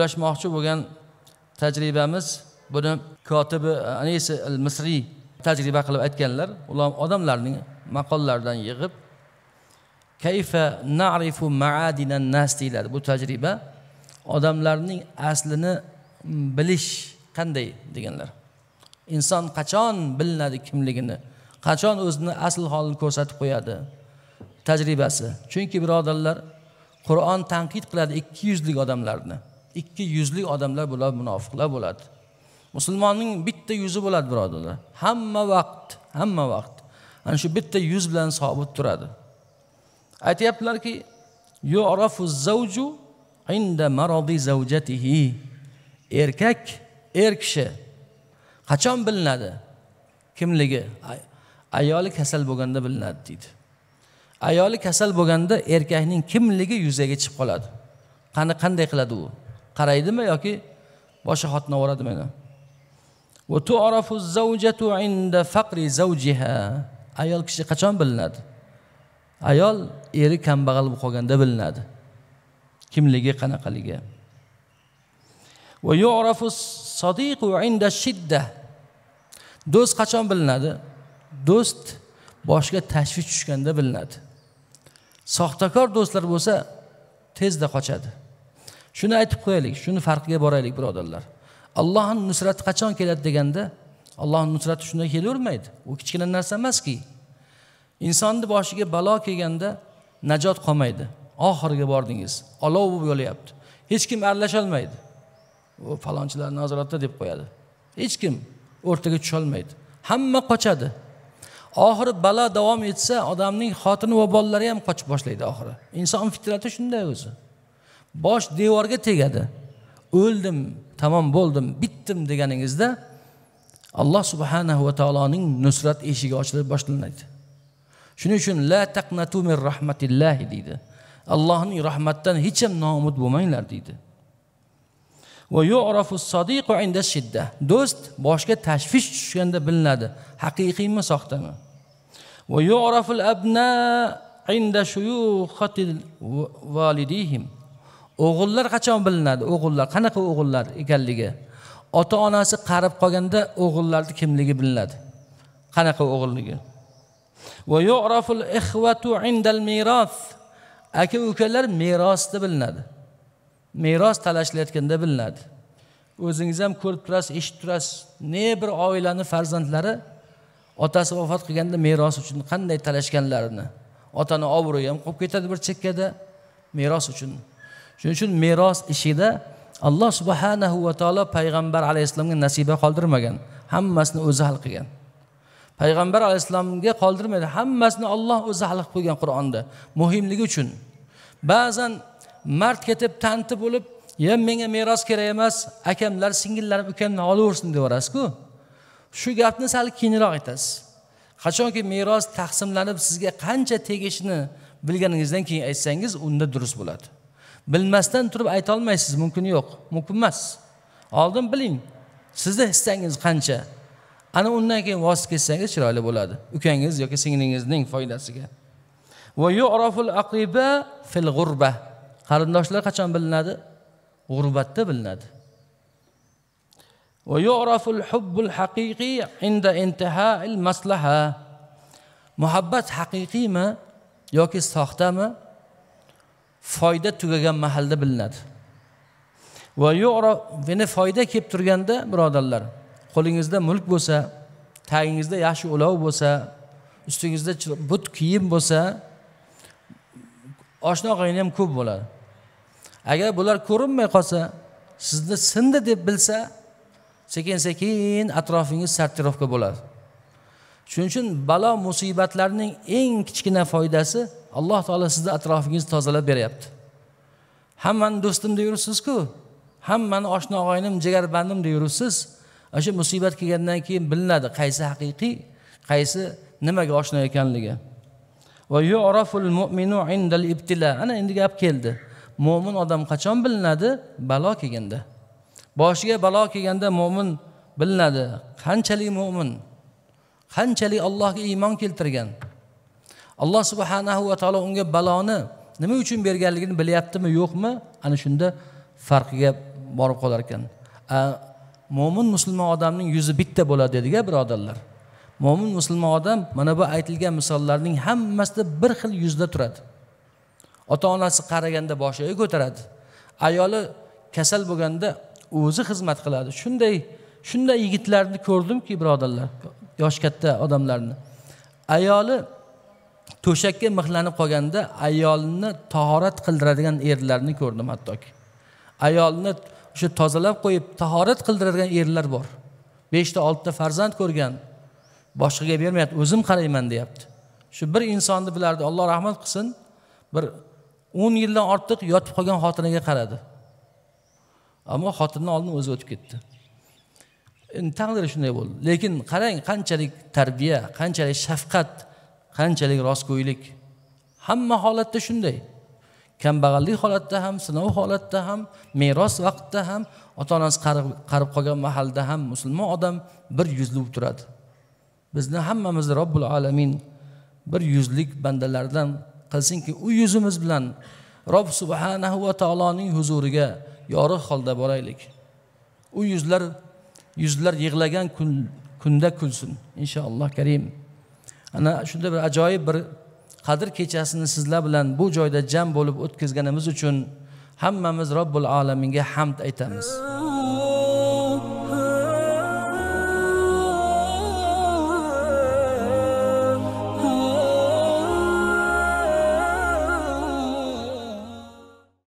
ulashmoqchi bo'lgan tajribamiz buni kotibi anisi al misriy tajriba qilib aytganlar ular odamlarning maqollaridan yig'ib kayfa narifu maadinan nas deyiladi bu tajriba odamlarning aslini bilish qanday deganlar inson qachon bilinadi kimligini qachon o'zini asl holini ko'rsatib qo'yadi tajribasi chunki birodarlar qur'on tanqid qiladi ikki yuzlik odamlarni ikki yuzli odamlar bular munofiqlar bo'ladi musulmonning bitta yuzi bo'ladi birodarlar hamma vaqt hamma vaqt ana shu bitta yuz bilan sobit turadi aytyaptilarki inda erkak er kishi qachon bilinadi kimligi ayoli kasal bo'lganda bilinadi deydi ayoli kasal bo'lganda erkakning kimligi yuzaga chiqib qoladi qani qanday qiladi u qaraydimi yoki boshi xotini ovoradimi ayol kishi qachon bilinadi ayol eri kambag'al bo'lib qolganda bilinadi kimligi qanaqaligi do'st qachon bilinadi do'st boshiga tashvish tushganda bilinadi soxtakor do'stlar bo'lsa tezda qochadi shuni aytib qo'yaylik shuni farqiga boraylik birodarlar allohni nusrati qachon keladi deganda allohni nusrati shunday kelavermaydi u kichkina narsa emaski insonni boshiga balo kelganda najot qolmaydi oxiriga bordingiz olov bo'lib yolyapti hech kim aralasholmaydi u falonchilar nazoratda deb qo'yadi hech kim o'rtaga tusholmaydi hamma qochadi oxiri balo davom etsa odamning xotini va bolalari ham qochib boshlaydi oxiri inson fitrati shunday o'zi bosh devorga tegadi o'ldim tamom bo'ldim bitdim deganingizda alloh subhanahu va taoloning nusrat eshigi ochilib boshlanadi shuning uchun la taqnatu min rahmatillahi deydi allohning rahmatidan hech ham noumid bo'lmanglar deydi do'st boshga tashvish tushganda bilinadi haqiqiymi soxtami va inda o'g'illar qachon bilinadi o'g'illar qanaqa o'g'illar ekanligi ota onasi qarib qolganda o'g'illarni kimligi bilinadi qanaqa o'g'illigi aka ukalar merosda bilinadi meros talashlayotganda bilinadi o'zingiz ham ko'rib turasiz eshitib turasiz ne bir oilani farzandlari otasi vafot qilganda meros uchun qanday talashganlarini otani obro'yi ham qolib ketadi bir chekkada meros uchun shuning uchun meros ishida alloh subhanahu va taolo payg'ambar alayhissalomga nasiba qoldirmagan hammasini o'zi hal qilgan payg'ambar alayhissalomga qoldirmaydi hammasini olloh o'zi hal qilib qo'ygan qur'onda muhimligi uchun ba'zan mard ketib tanti bo'lib ye menga meros kerak emas akamlar singillarim ukamdan olaversin deyaverasizku shu gapni sal keyinroq aytasiz qachonki meros taqsimlanib sizga qancha tegishini bilganingizdan keyin aytsangiz unda durust bo'ladi bilmasdan turib aytolmaysiz mumkin yo'q mumkin emas oldin biling sizni hissangiz qancha ana undan keyin voz kechsangiz chiroyli bo'ladi ukangiz yoki singlingizning foydasiga aqiba fil g'urba qarindoshlar qachon bilinadi g'urbatda bilinadi inda maslaha muhabbat haqiqiymi yoki soxtami foyda tugagan mahalda bilinadi va yu'rof yana foyda kelib turganda birodarlar qo'lingizda mulk bo'lsa tagingizda yaxshi ulov bo'lsa ustingizda but kiyim bo'lsa oshna og'ayni ham ko'p bo'ladi agar bular ko'rinmay qolsa sizni sindi deb bilsa sekin sekin atrofingiz sortirovka bo'ladi shuning uchun balo musibatlarning eng kichkina foydasi alloh taolo sizni atrofingizni tozalab beryapti hammani do'stim deb yuribsizku hammani oshna og'aynim jigarbandim deb yuribsiz ana shu musibat kelgandan keyin bilinadi qaysi haqiqiy qaysi nimaga oshno ekanligi ana endi gap keldi mo'min odam qachon bilinadi balo kelganda boshiga balo kelganda mo'min bilinadi qanchalik mo'min qanchalik allohga iymon keltirgan alloh subhanahu va taolo unga baloni nima uchun berganligini bilyaptimi yo'qmi ana shunda farqiga borib qolar ekan mo'min musulmon odamning yuzi bitta bo'ladi dediga birodarlar mo'min musulmon odam mana bu aytilgan misollarning hammasida bir xil yuzda turadi ota onasi qaraganda boshiga ko'taradi ayoli kasal bo'lganda o'zi xizmat qiladi shunday shunday yigitlarni ko'rdimki birodarlar yoshi katta odamlarni ayoli to'shakka mixlanib qolganda ayolni tahorat qildiradigan erlarni ko'rdim hattoki ayolni o'sha tozalab qo'yib tahorat qildiradigan erlar bor beshta oltita farzand ko'rgan boshqaga bermayapti o'zim qarayman deyapti shu bir insonni bilardi alloh rahmat qilsin bir o'n yildan ortiq yotib qolgan xotiniga qaradi ammo xotinni oldin o'zi o'tib ketdi endi taqdiri shunday bo'ldi lekin qarang qanchalik tarbiya qanchalik shafqat qanchalik rostgo'ylik hamma holatda shunday kambag'allik holatda ham sinov holatda ham meros vaqtida ham ota onasi qarib qolgan mahalda ham musulmon odam bir yuzli bo'lib turadi bizni hammamizni robbil alamin bir yuzlik bandalardan qilsinki u yuzimiz bilan rob subhanahu va taoloning huzuriga yorug' holda boraylik u yuzlar yuzlar yig'lagan kunda kulsin inshaalloh karim ana shunda bir ajoyib bir qadr kechasini sizlar bilan bu joyda jam bo'lib o'tkazganimiz uchun hammamiz robbil alaminga hamd aytamiz